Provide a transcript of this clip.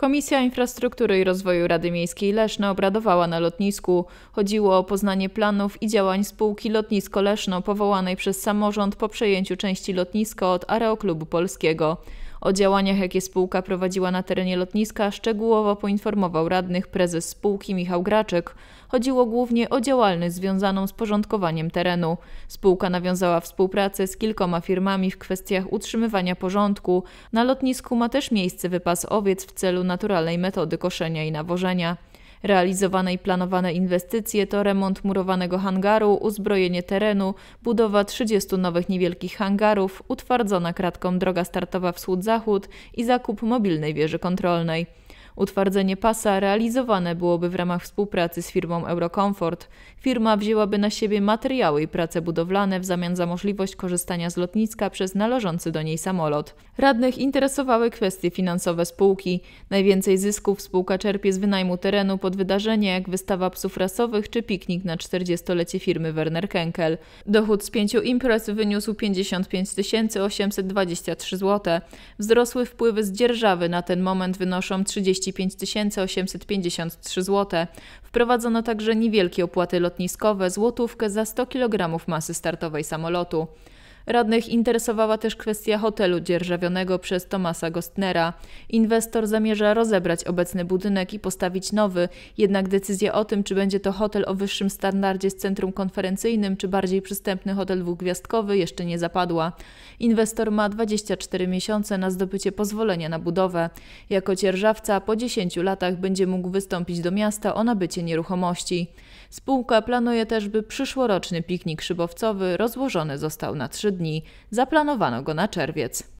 Komisja Infrastruktury i Rozwoju Rady Miejskiej Leszno obradowała na lotnisku. Chodziło o poznanie planów i działań spółki Lotnisko Leszno powołanej przez samorząd po przejęciu części lotniska od Aeroklubu Polskiego. O działaniach, jakie spółka prowadziła na terenie lotniska, szczegółowo poinformował radnych prezes spółki Michał Graczek. Chodziło głównie o działalność związaną z porządkowaniem terenu. Spółka nawiązała współpracę z kilkoma firmami w kwestiach utrzymywania porządku. Na lotnisku ma też miejsce wypas owiec w celu naturalnej metody koszenia i nawożenia. Realizowane i planowane inwestycje to remont murowanego hangaru, uzbrojenie terenu, budowa 30 nowych niewielkich hangarów, utwardzona kratką droga startowa wschód-zachód i zakup mobilnej wieży kontrolnej. Utwardzenie pasa realizowane byłoby w ramach współpracy z firmą Eurocomfort. Firma wzięłaby na siebie materiały i prace budowlane w zamian za możliwość korzystania z lotniska przez należący do niej samolot. Radnych interesowały kwestie finansowe spółki. Najwięcej zysków spółka czerpie z wynajmu terenu pod wydarzenie jak wystawa psów rasowych czy piknik na 40-lecie firmy Werner Kenkel. Dochód z pięciu imprez wyniósł 55 823 zł. Wzrosły wpływy z dzierżawy na ten moment wynoszą 30 35 853 zł. Wprowadzono także niewielkie opłaty lotniskowe, złotówkę za 100 kg masy startowej samolotu. Radnych interesowała też kwestia hotelu dzierżawionego przez Tomasa Gostnera. Inwestor zamierza rozebrać obecny budynek i postawić nowy, jednak decyzja o tym, czy będzie to hotel o wyższym standardzie z centrum konferencyjnym, czy bardziej przystępny hotel dwugwiazdkowy, jeszcze nie zapadła. Inwestor ma 24 miesiące na zdobycie pozwolenia na budowę. Jako dzierżawca po 10 latach będzie mógł wystąpić do miasta o nabycie nieruchomości. Spółka planuje też, by przyszłoroczny piknik szybowcowy rozłożony został na trzy dni zaplanowano go na czerwiec.